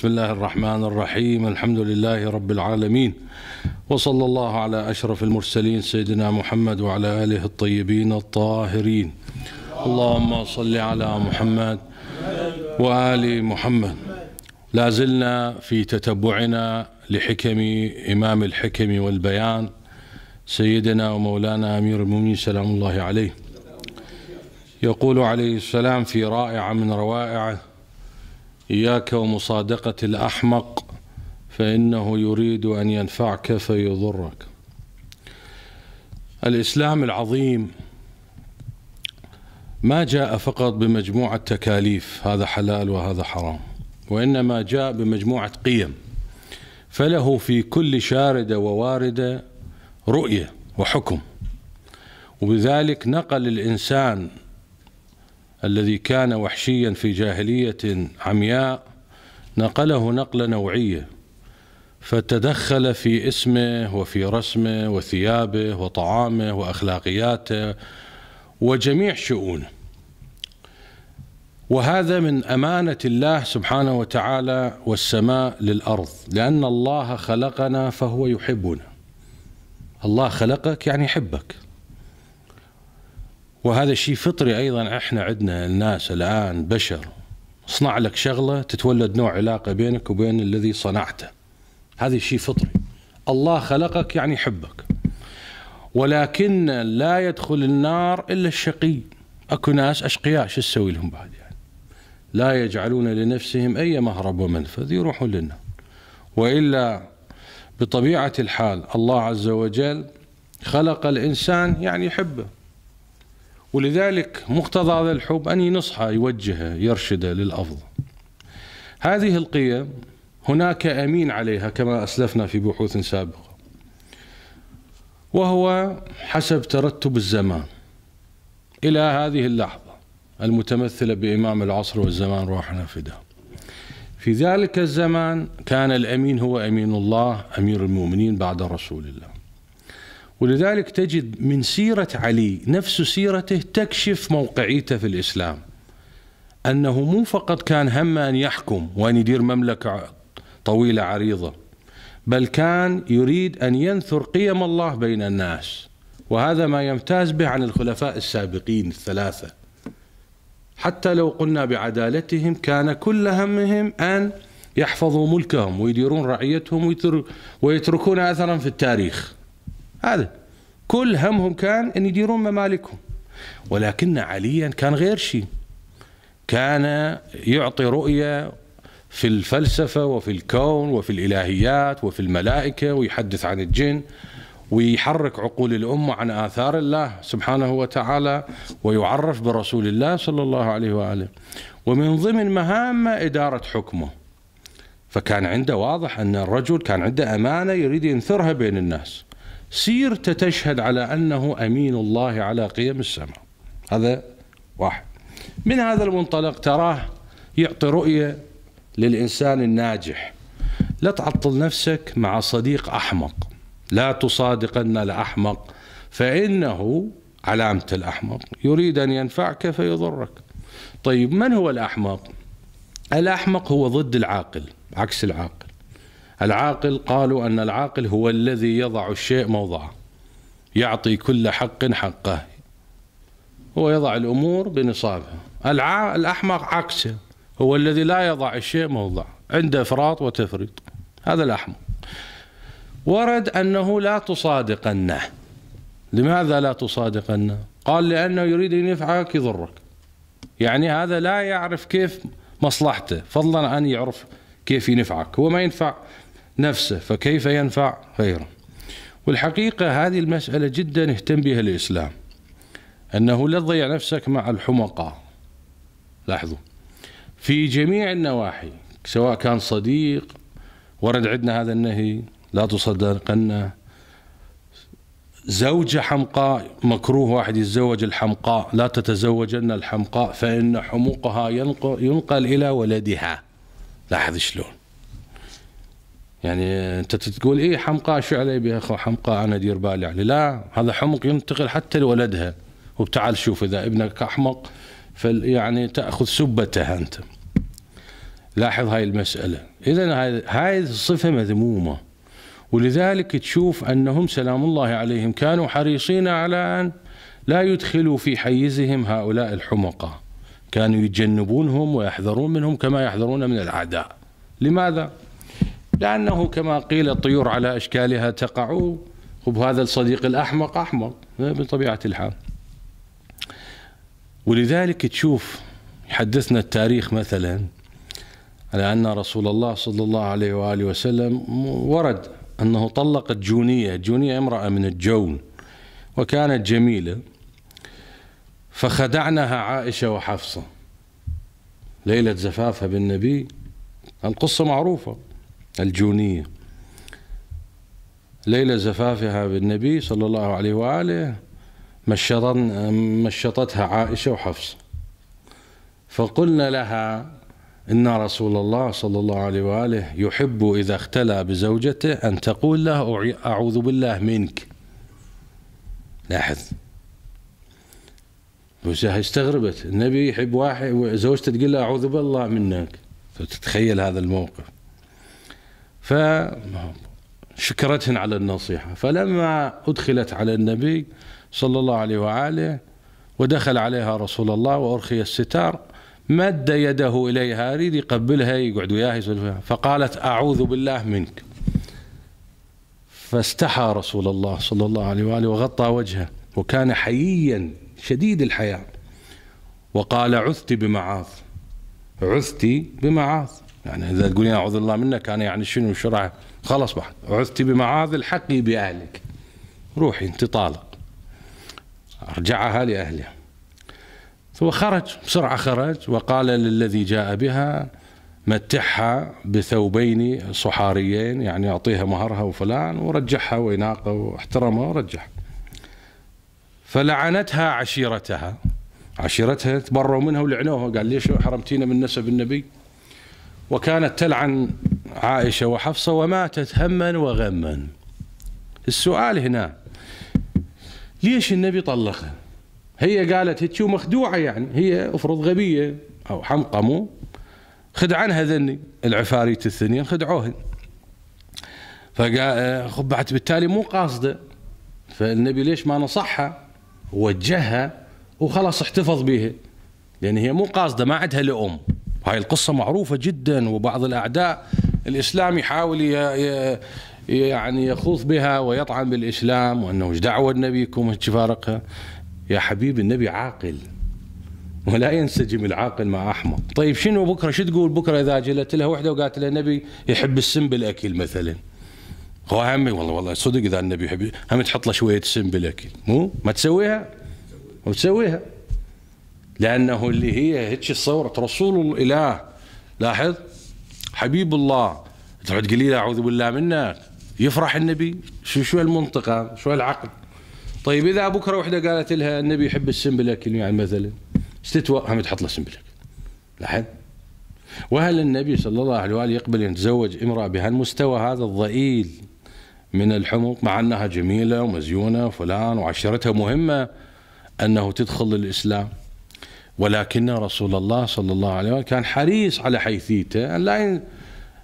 بسم الله الرحمن الرحيم الحمد لله رب العالمين وصلى الله على أشرف المرسلين سيدنا محمد وعلى آله الطيبين الطاهرين اللهم صل على محمد وآل محمد لا زلنا في تتبعنا لحكم إمام الحكم والبيان سيدنا ومولانا أمير المؤمنين سلام الله عليه يقول عليه السلام في رائعة من روائعه إياك ومصادقة الأحمق فإنه يريد أن ينفعك فيضرك الإسلام العظيم ما جاء فقط بمجموعة تكاليف هذا حلال وهذا حرام وإنما جاء بمجموعة قيم فله في كل شاردة وواردة رؤية وحكم وبذلك نقل الإنسان الذي كان وحشيا في جاهلية عمياء نقله نقلة نوعية فتدخل في اسمه وفي رسمه وثيابه وطعامه واخلاقياته وجميع شؤونه. وهذا من امانه الله سبحانه وتعالى والسماء للارض، لان الله خلقنا فهو يحبنا. الله خلقك يعني يحبك. وهذا شيء فطري ايضا احنا عندنا الناس الان بشر صنع لك شغله تتولد نوع علاقه بينك وبين الذي صنعته هذا شيء فطري الله خلقك يعني يحبك ولكن لا يدخل النار الا الشقي اكو ناس اشقياء شو تسوي لهم بعد يعني لا يجعلون لنفسهم اي مهرب ومنفذ يروحون للنار والا بطبيعه الحال الله عز وجل خلق الانسان يعني يحبه ولذلك مقتضى هذا الحب أن ينصحه يوجهه يرشده للأفضل هذه القيم هناك أمين عليها كما أسلفنا في بحوث سابقة وهو حسب ترتب الزمان إلى هذه اللحظة المتمثلة بإمام العصر والزمان روحنا فداه في ذلك الزمان كان الأمين هو أمين الله أمير المؤمنين بعد رسول الله ولذلك تجد من سيرة علي نفس سيرته تكشف موقعيته في الإسلام أنه مو فقط كان همه أن يحكم وأن يدير مملكة طويلة عريضة بل كان يريد أن ينثر قيم الله بين الناس وهذا ما يمتاز به عن الخلفاء السابقين الثلاثة حتى لو قلنا بعدالتهم كان كل همهم أن يحفظوا ملكهم ويديرون رعيتهم ويتركون أثرا في التاريخ هذا كل همهم كان أن يديرون ممالكهم ولكن عليا كان غير شيء كان يعطي رؤية في الفلسفة وفي الكون وفي الإلهيات وفي الملائكة ويحدث عن الجن ويحرك عقول الأمة عن آثار الله سبحانه وتعالى ويعرف برسول الله صلى الله عليه وآله ومن ضمن مهامه إدارة حكمه فكان عنده واضح أن الرجل كان عنده أمانة يريد ينثرها بين الناس سيرته تشهد على أنه أمين الله على قيم السماء هذا واحد من هذا المنطلق تراه يعطي رؤية للإنسان الناجح لا تعطل نفسك مع صديق أحمق لا تصادقن الأحمق فإنه علامة الأحمق يريد أن ينفعك فيضرك طيب من هو الأحمق؟ الأحمق هو ضد العاقل عكس العاقل العاقل قالوا أن العاقل هو الذي يضع الشيء موضعه يعطي كل حق حقه هو يضع الأمور بنصابها الأحمق عكسه هو الذي لا يضع الشيء موضعه عنده إفراط وتفريط هذا الأحمق ورد أنه لا تصادقنه لماذا لا تصادقنه قال لأنه يريد أن ينفعك يضرك يعني هذا لا يعرف كيف مصلحته فضلا عن يعرف كيف ينفعك هو ما ينفع نفسه فكيف ينفع غيره والحقيقة هذه المسألة جدا اهتم بها الإسلام أنه لا تضيع نفسك مع الحمقاء لاحظوا في جميع النواحي سواء كان صديق ورد عندنا هذا النهي لا تصدقن زوجة حمقاء مكروه واحد يتزوج الحمقاء لا تتزوجن الحمقاء فإن حموقها ينقل إلى ولدها لاحظ شلون يعني انت تقول ايه حمقاء شو علي بها اخو حمقاء انا دير بالي عليه لا هذا حمق ينتقل حتى لولدها وبتعال شوف اذا ابنك احمق يعني تاخذ سبته انت لاحظ هاي المساله اذا هاي هاي الصفه مذمومه ولذلك تشوف انهم سلام الله عليهم كانوا حريصين على ان لا يدخلوا في حيزهم هؤلاء الحمقى كانوا يتجنبونهم ويحذرون منهم كما يحذرون من الاعداء لماذا لأنه كما قيل الطيور على أشكالها تقع وبهذا الصديق الأحمق أحمق بطبيعة الحال ولذلك تشوف يحدثنا التاريخ مثلا على أن رسول الله صلى الله عليه وآله وسلم ورد أنه طلق الجونية الجونية امرأة من الجون وكانت جميلة فخدعنها عائشة وحفصة ليلة زفافها بالنبي القصة معروفة الجونية ليلة زفافها بالنبي صلى الله عليه وآله مشطن مشطتها عائشة وحفص فقلنا لها إن رسول الله صلى الله عليه وآله يحب إذا اختلى بزوجته أن تقول له أعوذ بالله منك لاحظ بس استغربت النبي يحب واحد زوجته تقول له أعوذ بالله منك فتتخيل هذا الموقف ف شكرتهن على النصيحة فلما أدخلت على النبي صلى الله عليه وآله ودخل عليها رسول الله وأرخي الستار مد يده إليها أريد يقبلها يقعد وياها يسولف فقالت أعوذ بالله منك فاستحى رسول الله صلى الله عليه وآله وغطى وجهه وكان حييا شديد الحياة وقال عثت بمعاذ عثت بمعاذ يعني اذا تقولين اعوذ الله منك انا يعني شنو شرع خلاص بعد عذت بمعاذ الحق باهلك روحي انت طالق ارجعها لاهلها ثم خرج بسرعه خرج وقال للذي جاء بها متعها بثوبين صحاريين يعني اعطيها مهرها وفلان ورجعها ويناقه واحترمها ورجعها فلعنتها عشيرتها عشيرتها تبروا منها ولعنوها قال ليش حرمتينا من نسب النبي وكانت تلعن عائشة وحفصة وماتت هما وغما السؤال هنا ليش النبي طلقها هي قالت هتشو مخدوعة يعني هي افرض غبية أو حمقى مو خدعنها ذني العفاريت الثنين خدعوهن فخبعت بالتالي مو قاصدة فالنبي ليش ما نصحها وجهها وخلاص احتفظ بها لأن يعني هي مو قاصدة ما عندها لأم هاي القصة معروفة جدا وبعض الأعداء الإسلام يحاول يعني يخوض بها ويطعن بالإسلام وأنه ايش دعوة نبيكم فارقها يا حبيبي النبي عاقل ولا ينسجم العاقل مع أحمق طيب شنو بكرة شو تقول بكرة إذا جلت لها وحدة وقالت لها النبي يحب السم بالأكل مثلا هو همي والله والله صدق إذا النبي يحب هم تحط له شوية سم بالأكل مو ما تسويها وتسويها لأنه اللي هي هيك صورة رسول الإله لاحظ حبيب الله تقعد تقول لي أعوذ بالله منك يفرح النبي شو شو المنطقة شو العقل طيب إذا بكرة وحدة قالت لها النبي يحب السنبلك يعني مثلا استتوى هم تحط له سنبلك لاحظ وهل النبي صلى الله عليه وآله يقبل أن يتزوج امرأة بهالمستوى هذا الضئيل من الحمق مع أنها جميلة ومزيونة وفلان وعشرتها مهمة أنه تدخل الإسلام ولكن رسول الله صلى الله عليه وسلم كان حريص على حيثيته أن لا آه،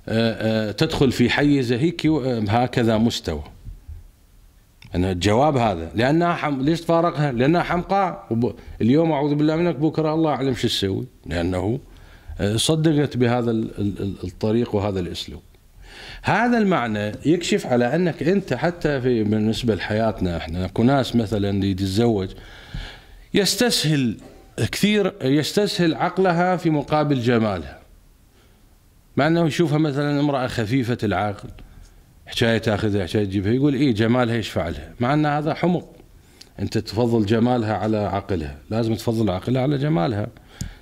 آه، تدخل في حيزه هيك هكذا مستوى أنا الجواب هذا لأنها حم... ليش تفارقها؟ لأنها حمقاء وب... اليوم أعوذ بالله منك بكرة الله أعلم شو تسوي لأنه آه، صدقت بهذا الطريق وهذا الأسلوب هذا المعنى يكشف على أنك أنت حتى في بالنسبة لحياتنا إحنا كناس مثلا يتزوج يستسهل كثير يستسهل عقلها في مقابل جمالها مع انه يشوفها مثلا امراه خفيفه العقل حكايه تاخذها حكايه تجيبها يقول ايه جمالها يشفع لها مع ان هذا حمق انت تفضل جمالها على عقلها لازم تفضل عقلها على جمالها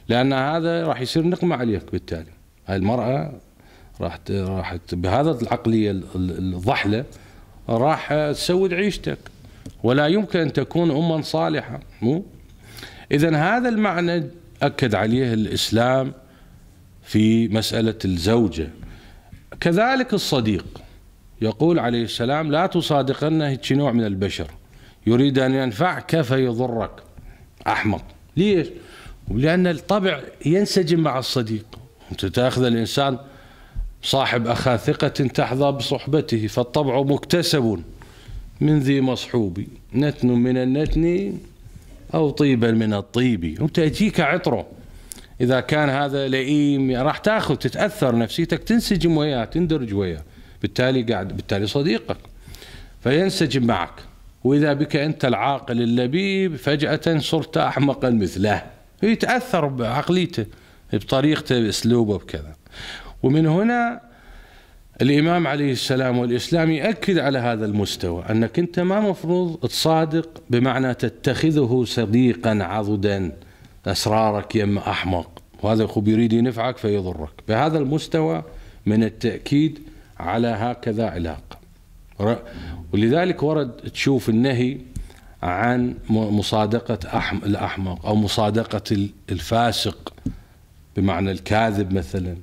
لان هذا راح يصير نقمه عليك بالتالي هاي المراه راح راح بهذا العقليه الضحله راح تسود عيشتك ولا يمكن ان تكون اما صالحه مو إذا هذا المعنى أكد عليه الإسلام في مسألة الزوجة كذلك الصديق يقول عليه السلام لا تصادقن هيك نوع من البشر يريد أن ينفعك فيضرك أحمق ليش؟ لأن الطبع ينسجم مع الصديق أنت تأخذ الإنسان صاحب أخا ثقة تحظى بصحبته فالطبع مكتسب من ذي مصحوبي نتن من النتن أو طيبا من الطيب يجيك عطره إذا كان هذا لئيم راح تاخذ تتأثر نفسيتك تنسجم وياه تندرج وياه بالتالي قاعد بالتالي صديقك فينسجم معك وإذا بك أنت العاقل اللبيب فجأة صرت أحمقا مثله يتأثر بعقليته بطريقته بأسلوبه بكذا ومن هنا الإمام عليه السلام والإسلام يأكد على هذا المستوى أنك أنت ما مفروض تصادق بمعنى تتخذه صديقا عضدا أسرارك يم أحمق وهذا يخب يريد ينفعك فيضرك بهذا المستوى من التأكيد على هكذا علاقة ولذلك ورد تشوف النهي عن مصادقة الأحمق أو مصادقة الفاسق بمعنى الكاذب مثلا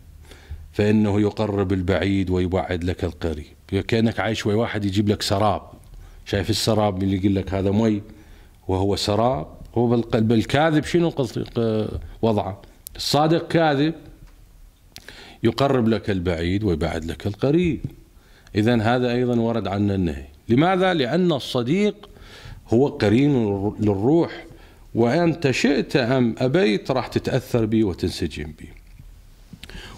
فإنه يقرب البعيد ويبعد لك القريب كأنك عايش ويا واحد يجيب لك سراب شايف السراب اللي يقول لك هذا مي وهو سراب هو بالقلب الكاذب شنو وضعه الصادق كاذب يقرب لك البعيد ويبعد لك القريب إذا هذا أيضا ورد عنا النهي لماذا؟ لأن الصديق هو قرين للروح وأنت شئت أم أبيت راح تتأثر به وتنسجم به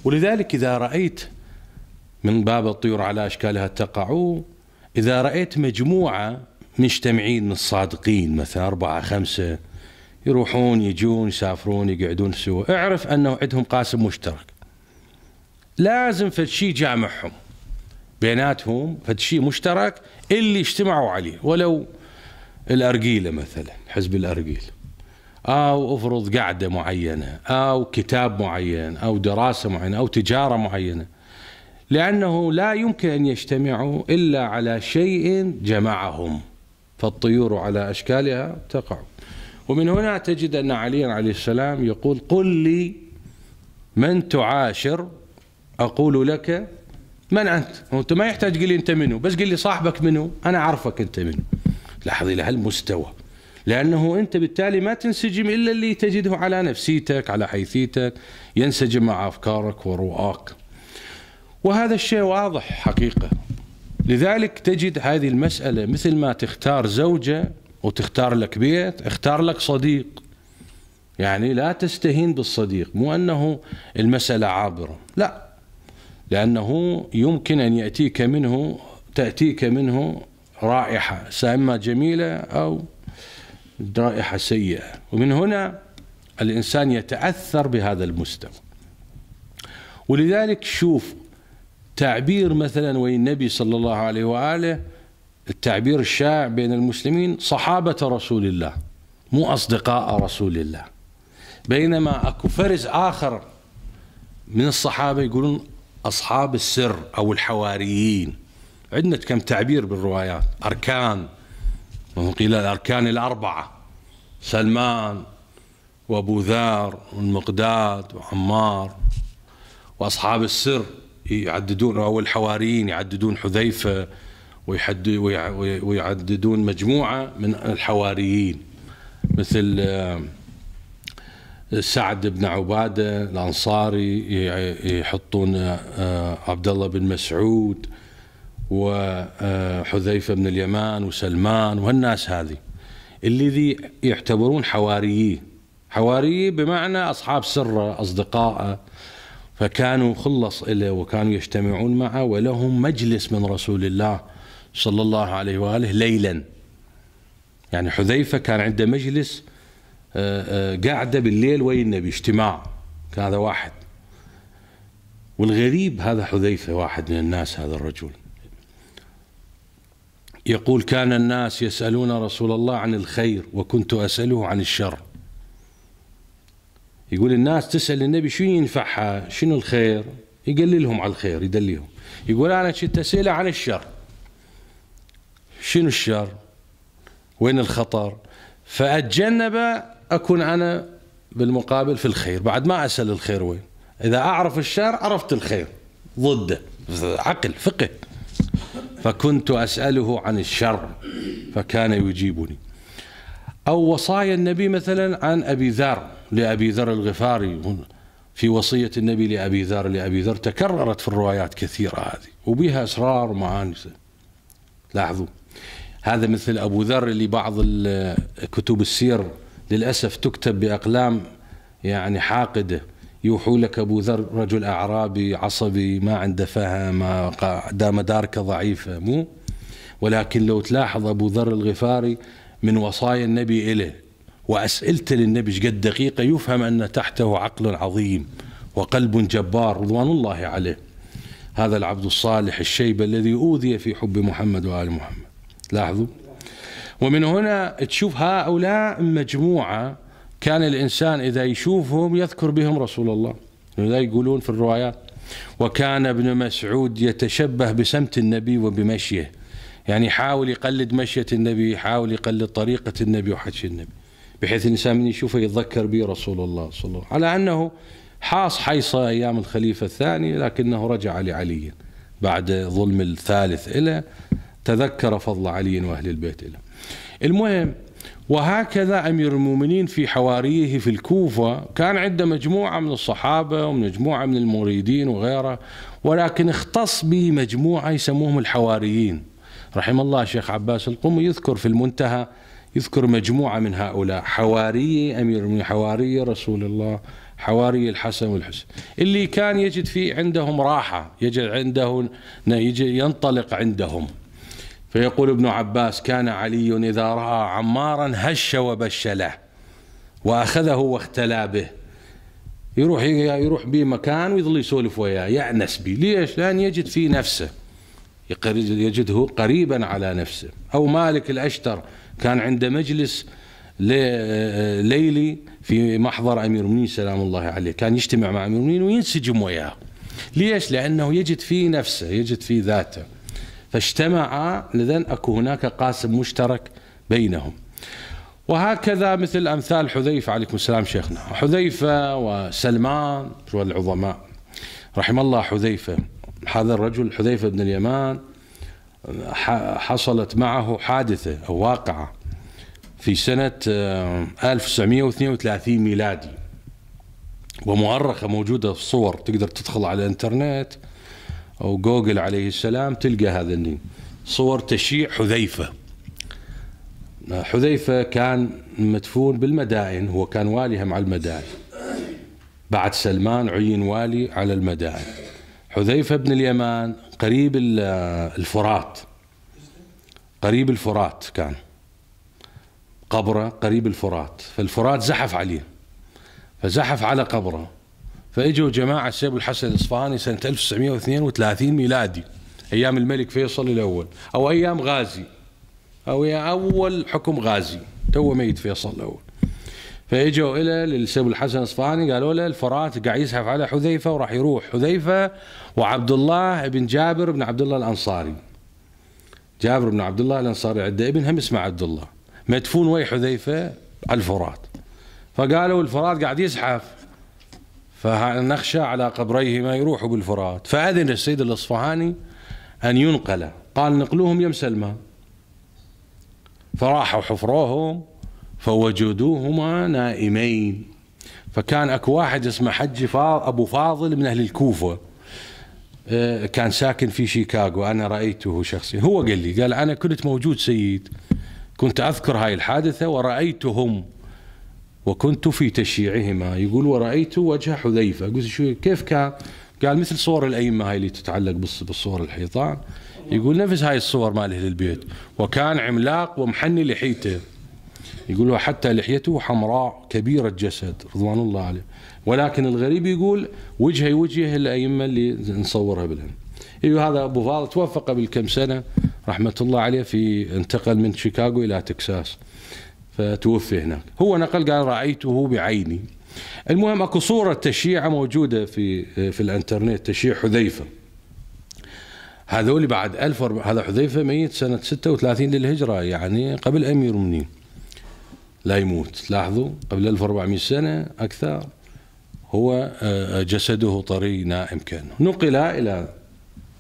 ولذلك إذا رأيت من باب الطيور على أشكالها تقع إذا رأيت مجموعة مجتمعين من الصادقين مثلا أربعة خمسة يروحون يجون يسافرون يقعدون سوا اعرف أنه عندهم قاسم مشترك لازم فتشي جامعهم بيناتهم فتشي مشترك اللي اجتمعوا عليه ولو الأرجيلة مثلا حزب الأرقيلة او افرض قاعده معينه او كتاب معين او دراسه معينه او تجاره معينه لانه لا يمكن ان يجتمعوا الا على شيء جمعهم فالطيور على اشكالها تقع ومن هنا تجد ان علي عليه السلام يقول قل لي من تعاشر اقول لك من انت؟ انت ما يحتاج قل لي انت منه بس قل لي صاحبك منه انا اعرفك انت منه لاحظ الى هالمستوى لأنه أنت بالتالي ما تنسجم إلا اللي تجده على نفسيتك على حيثيتك ينسجم مع أفكارك ورؤاك وهذا الشيء واضح حقيقة لذلك تجد هذه المسألة مثل ما تختار زوجة وتختار لك بيت اختار لك صديق يعني لا تستهين بالصديق مو أنه المسألة عابرة لا لأنه يمكن أن يأتيك منه تأتيك منه رائحة سامه جميلة أو رائحة سيئة ومن هنا الإنسان يتأثر بهذا المستوى ولذلك شوف تعبير مثلا وين النبي صلى الله عليه وآله التعبير الشائع بين المسلمين صحابة رسول الله مو أصدقاء رسول الله بينما أكو فرز آخر من الصحابة يقولون أصحاب السر أو الحواريين عندنا كم تعبير بالروايات أركان وهو قيل الأركان الأربعة سلمان وأبو ذر والمقداد وعمار وأصحاب السر يعددون أو الحواريين يعددون حذيفة ويعددون مجموعة من الحواريين مثل آه، سعد بن عبادة الأنصاري يحطون آه، عبد الله بن مسعود وحذيفة بن اليمان وسلمان وهالناس هذه اللي يعتبرون حواريه حواريي بمعنى أصحاب سره أصدقائه فكانوا خلص إليه وكانوا يجتمعون معه ولهم مجلس من رسول الله صلى الله عليه وآله ليلا يعني حذيفة كان عنده مجلس آه، آه، قاعدة بالليل وين النبي اجتماع هذا واحد والغريب هذا حذيفة واحد من الناس هذا الرجل يقول كان الناس يسألون رسول الله عن الخير وكنت أسأله عن الشر يقول الناس تسأل النبي شو ينفعها شنو الخير يقللهم على الخير يدليهم يقول أنا كنت أسأله عن الشر شنو الشر وين الخطر فأتجنب أكون أنا بالمقابل في الخير بعد ما أسأل الخير وين إذا أعرف الشر عرفت الخير ضده عقل فقه فكنت أسأله عن الشر فكان يجيبني أو وصايا النبي مثلا عن أبي ذر لأبي ذر الغفاري في وصية النبي لأبي ذر لأبي ذر تكررت في الروايات كثيرة هذه وبها أسرار ومعاني لاحظوا هذا مثل أبو ذر اللي بعض كتب السير للأسف تكتب بأقلام يعني حاقده يوحوا لك ابو ذر رجل اعرابي عصبي ما عنده فهم دام مداركه ضعيفه مو ولكن لو تلاحظ ابو ذر الغفاري من وصايا النبي إله وأسئلته للنبي قد دقيقة يفهم أن تحته عقل عظيم وقلب جبار رضوان الله عليه هذا العبد الصالح الشيب الذي أوذي في حب محمد وآل محمد لاحظوا ومن هنا تشوف هؤلاء مجموعة كان الإنسان إذا يشوفهم يذكر بهم رسول الله لذا يقولون في الروايات وكان ابن مسعود يتشبه بسمت النبي وبمشيه يعني يحاول يقلد مشية النبي يحاول يقلد طريقة النبي وحج النبي بحيث الإنسان من يشوفه يتذكر به رسول الله صلى الله عليه وسلم على أنه حاص حيصة أيام الخليفة الثاني لكنه رجع لعلي بعد ظلم الثالث إلى تذكر فضل علي وأهل البيت إلى المهم وهكذا أمير المؤمنين في حواريه في الكوفة كان عنده مجموعة من الصحابة ومجموعة من المريدين وغيره ولكن اختص بمجموعة يسموهم الحواريين رحم الله الشيخ عباس القمي يذكر في المنتهى يذكر مجموعة من هؤلاء حواري أمير المؤمنين حواري رسول الله حواري الحسن والحسين اللي كان يجد في عندهم راحة يجد عنده ينطلق عندهم فيقول ابن عباس كان علي إذا رأى عمارا هش وبش له وأخذه واختلى به يروح يروح به مكان ويظل يسولف وياه يأنس به ليش؟ لأن يجد في نفسه يجده قريبا على نفسه أو مالك الأشتر كان عنده مجلس ليلي في محضر أمير المؤمنين سلام الله عليه كان يجتمع مع أمير المؤمنين وينسجم وياه ليش؟ لأنه يجد في نفسه يجد في ذاته فاجتمعا لذن اكو هناك قاسم مشترك بينهم وهكذا مثل امثال حذيفه عليكم السلام شيخنا حذيفه وسلمان والعظماء رحم الله حذيفه هذا الرجل حذيفه بن اليمان حصلت معه حادثه او واقعه في سنه 1932 آه، ميلادي ومؤرخه موجوده في الصور تقدر تدخل على الانترنت أو جوجل عليه السلام تلقى هذا النين صور تشيع حذيفة حذيفة كان مدفون بالمدائن هو كان واليهم على المدائن بعد سلمان عين والي على المدائن حذيفة بن اليمان قريب الفرات قريب الفرات كان قبره قريب الفرات فالفرات زحف عليه فزحف على قبره فاجوا جماعه سيب الحسن الاصفهاني سنه 1932 ميلادي ايام الملك فيصل الاول او ايام غازي او اول حكم غازي تو ميت فيصل الاول فاجوا الى للسيد الحسن الاصفهاني قالوا له الفرات قاعد يزحف على حذيفه وراح يروح حذيفه وعبد الله بن جابر بن عبد الله الانصاري جابر بن عبد الله الانصاري عنده ابن هم اسمه عبد الله مدفون وي حذيفه على الفرات فقالوا الفرات قاعد يزحف فنخشى على قبريهما يروحوا بالفرات فأذن السيد الأصفهاني أن ينقل قال نقلوهم يم سلمى فراحوا حفروهم فوجدوهما نائمين فكان اكو واحد اسمه حجي ابو فاضل من اهل الكوفه آه، كان ساكن في شيكاغو انا رايته شخصيا هو قال لي قال انا كنت موجود سيد كنت اذكر هاي الحادثه ورايتهم وكنت في تشييعهما يقول ورأيت وجه حذيفة قلت شو كيف كان قال مثل صور الأئمة هاي اللي تتعلق بالصور الحيطان يقول نفس هاي الصور مال أهل البيت وكان عملاق ومحني لحيته يقول حتى لحيته حمراء كبيرة الجسد رضوان الله عليه ولكن الغريب يقول وجهي وجه الأئمة اللي نصورها بالهند ايوه هذا ابو فاضل توفق كم سنه رحمه الله عليه في انتقل من شيكاغو الى تكساس فتوفي هناك هو نقل قال رأيته بعيني المهم اكو صورة تشيعة موجودة في في الانترنت تشييع حذيفة هذول بعد 1000 هذا حذيفة ميت سنة 36 للهجرة يعني قبل أمير منين لا يموت لاحظوا قبل 1400 سنة أكثر هو آه، جسده طري نائم كان نقل إلى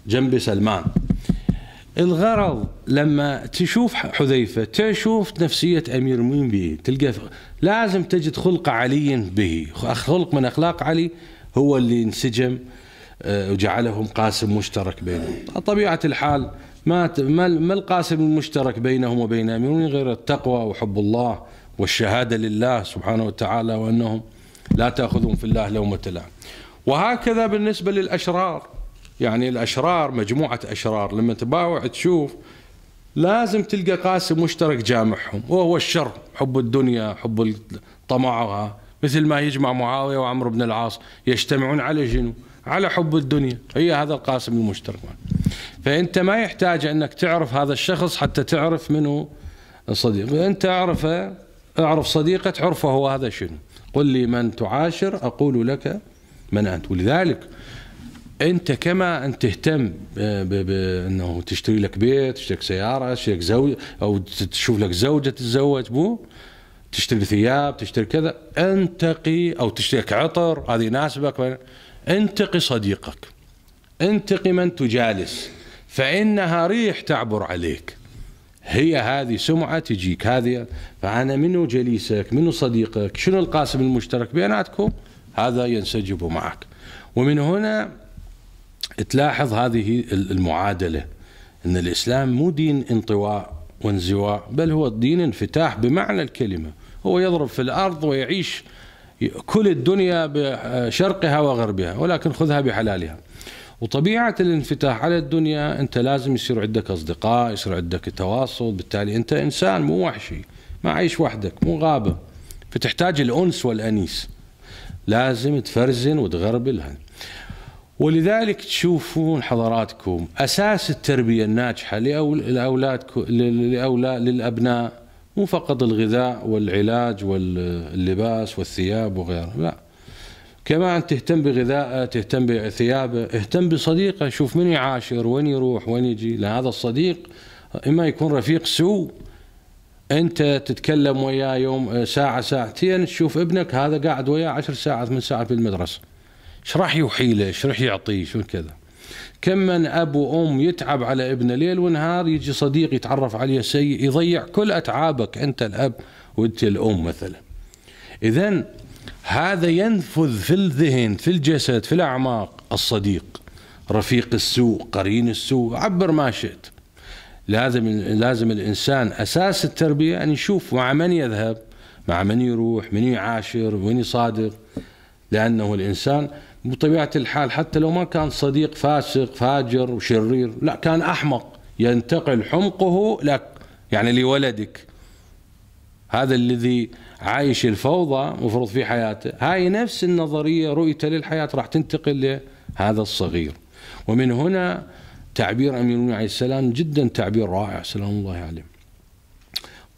جنب سلمان الغرض لما تشوف حذيفه تشوف نفسيه امير المؤمنين به تلقى لازم تجد خلق علي به خلق من اخلاق علي هو اللي انسجم آه، وجعلهم قاسم مشترك بينهم طبيعه الحال ما ما القاسم المشترك بينهم وبين امير المؤمنين غير التقوى وحب الله والشهاده لله سبحانه وتعالى وانهم لا تاخذهم في الله لومه لائم وهكذا بالنسبه للاشرار يعني الاشرار مجموعه اشرار لما تباوع تشوف لازم تلقى قاسم مشترك جامعهم وهو الشر حب الدنيا حب طمعها مثل ما يجمع معاويه وعمرو بن العاص يجتمعون على شنو؟ على حب الدنيا هي هذا القاسم المشترك فانت ما يحتاج انك تعرف هذا الشخص حتى تعرف منه صديق انت اعرفه اعرف صديقه تعرفه هو هذا شنو قل لي من تعاشر اقول لك من انت ولذلك انت كما ان تهتم بانه تشتري لك بيت تشتري لك سياره تشتري لك زوج او تشوف لك زوجه تتزوج بو تشتري ثياب تشتري كذا انتقي او تشتري لك عطر هذه يناسبك انتقي صديقك انتقي من تجالس فانها ريح تعبر عليك هي هذه سمعة تجيك هذه فأنا منو جليسك منو صديقك شنو القاسم المشترك بيناتكم هذا ينسجب معك ومن هنا تلاحظ هذه المعادله ان الاسلام مو دين انطواء وانزواء بل هو دين انفتاح بمعنى الكلمه هو يضرب في الارض ويعيش كل الدنيا بشرقها وغربها ولكن خذها بحلالها وطبيعه الانفتاح على الدنيا انت لازم يصير عندك اصدقاء يصير عندك تواصل بالتالي انت انسان مو وحشي ما عايش وحدك مو غابه فتحتاج الانس والانيس لازم تفرزن وتغربلها ولذلك تشوفون حضراتكم اساس التربيه الناجحه لاولادكم لاولاد للابناء مو فقط الغذاء والعلاج واللباس والثياب وغيره لا كمان تهتم بغذائه تهتم بثيابه اهتم بصديقه شوف من يعاشر وين يروح وين يجي لان هذا الصديق اما يكون رفيق سوء انت تتكلم وياه يوم ساعه ساعتين تشوف ابنك هذا قاعد وياه عشر ساعات من ساعات بالمدرسه ايش راح يوحي له ايش راح يعطيه شو كذا كم من اب وام يتعب على ابنه ليل ونهار يجي صديق يتعرف عليه سيء يضيع كل اتعابك انت الاب وانت الام مثلا اذا هذا ينفذ في الذهن في الجسد في الاعماق الصديق رفيق السوء قرين السوء عبر ما شئت لازم لازم الانسان اساس التربيه ان يشوف مع من يذهب مع من يروح من يعاشر من يصادق لانه الانسان بطبيعة الحال حتى لو ما كان صديق فاسق فاجر وشرير لا كان أحمق ينتقل حمقه لك يعني لولدك هذا الذي عايش الفوضى مفروض في حياته هاي نفس النظرية رؤيته للحياة راح تنتقل لهذا الصغير ومن هنا تعبير أمير المؤمنين عليه السلام جدا تعبير رائع سلام الله عليه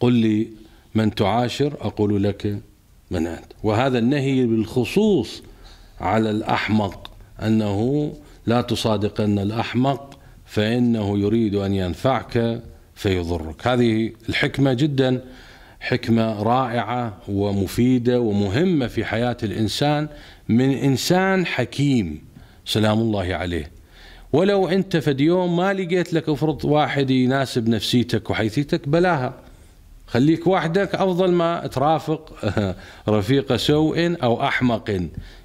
قل لي من تعاشر أقول لك من أنت وهذا النهي بالخصوص على الأحمق أنه لا تصادقن الأحمق فإنه يريد أن ينفعك فيضرك هذه الحكمة جدا حكمة رائعة ومفيدة ومهمة في حياة الإنسان من إنسان حكيم سلام الله عليه ولو أنت فد يوم ما لقيت لك افرض واحد يناسب نفسيتك وحيثيتك بلاها خليك وحدك أفضل ما ترافق رفيق سوء أو أحمق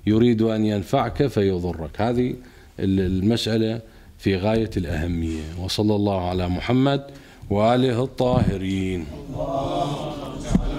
يريد أن ينفعك فيضرك هذه المسألة في غاية الأهمية وصلى الله على محمد وآله الطاهرين الله